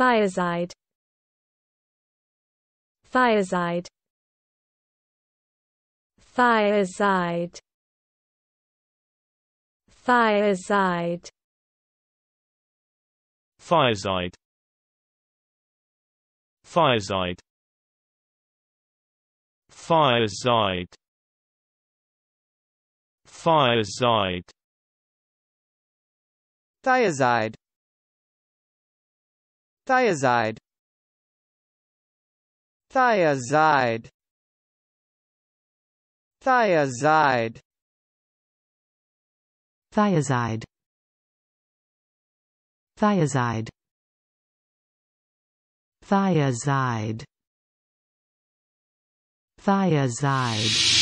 thiazide thiazide thiazide thiazide thiazide thiazide thiazide thiazide thiazide thiazide thiazide thiazide thiazide thiazide thiazide thiazide